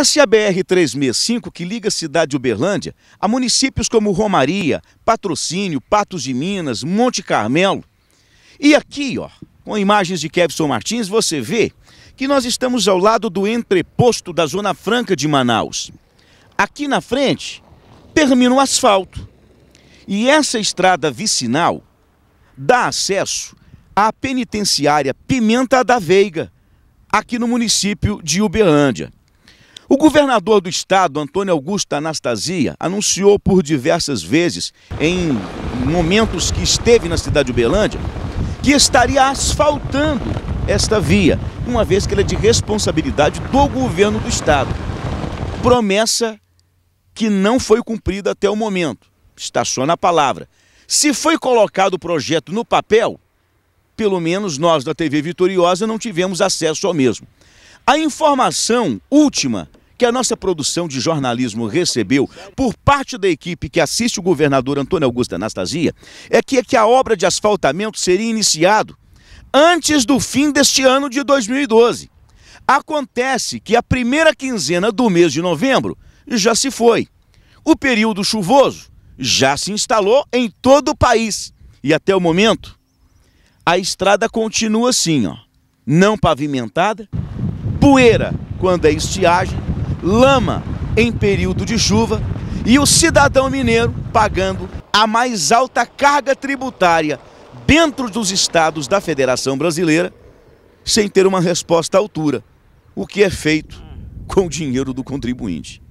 Essa é a BR-365 que liga a cidade de Uberlândia a municípios como Romaria, Patrocínio, Patos de Minas, Monte Carmelo. E aqui, ó, com imagens de Kevson Martins, você vê que nós estamos ao lado do entreposto da Zona Franca de Manaus. Aqui na frente termina o asfalto. E essa estrada vicinal dá acesso à penitenciária Pimenta da Veiga, aqui no município de Uberlândia governador do estado, Antônio Augusto Anastasia, anunciou por diversas vezes, em momentos que esteve na cidade de Uberlândia, que estaria asfaltando esta via, uma vez que ela é de responsabilidade do governo do estado. Promessa que não foi cumprida até o momento. Está só na palavra. Se foi colocado o projeto no papel, pelo menos nós da TV Vitoriosa não tivemos acesso ao mesmo. A informação última que a nossa produção de jornalismo recebeu por parte da equipe que assiste o governador Antônio Augusto Anastasia é que, é que a obra de asfaltamento seria iniciado antes do fim deste ano de 2012. Acontece que a primeira quinzena do mês de novembro já se foi. O período chuvoso já se instalou em todo o país. E até o momento, a estrada continua assim, ó. Não pavimentada, poeira quando é estiagem lama em período de chuva e o cidadão mineiro pagando a mais alta carga tributária dentro dos estados da Federação Brasileira sem ter uma resposta à altura, o que é feito com o dinheiro do contribuinte.